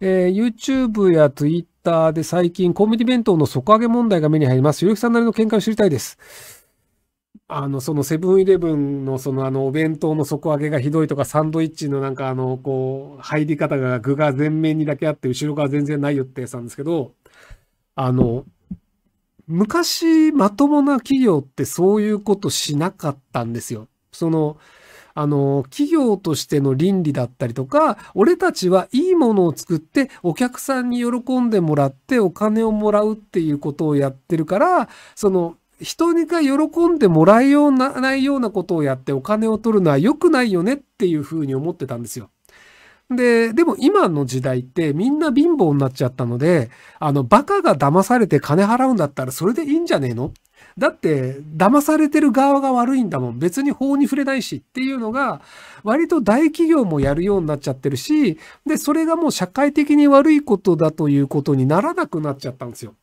えー、YouTube や Twitter で最近コンビニ弁当の底上げ問題が目に入ります。ゆるきさんなりの見解を知りたいです。あの、そのセブンイレブンのそのあのお弁当の底上げがひどいとか、サンドイッチのなんかあの、こう、入り方が具が前面にだけあって後ろが全然ないよってやつなんですけど、あの、昔まともな企業ってそういうことしなかったんですよ。その、あの、企業としての倫理だったりとか、俺たちはいいものを作ってお客さんに喜んでもらってお金をもらうっていうことをやってるから、その、人にか喜んでもらえようなないようなことをやってお金を取るのは良くないよねっていうふうに思ってたんですよ。で、でも今の時代ってみんな貧乏になっちゃったので、あの、バカが騙されて金払うんだったらそれでいいんじゃねえのっだって、騙されてる側が悪いんだもん。別に法に触れないしっていうのが、割と大企業もやるようになっちゃってるし、で、それがもう社会的に悪いことだということにならなくなっちゃったんですよ。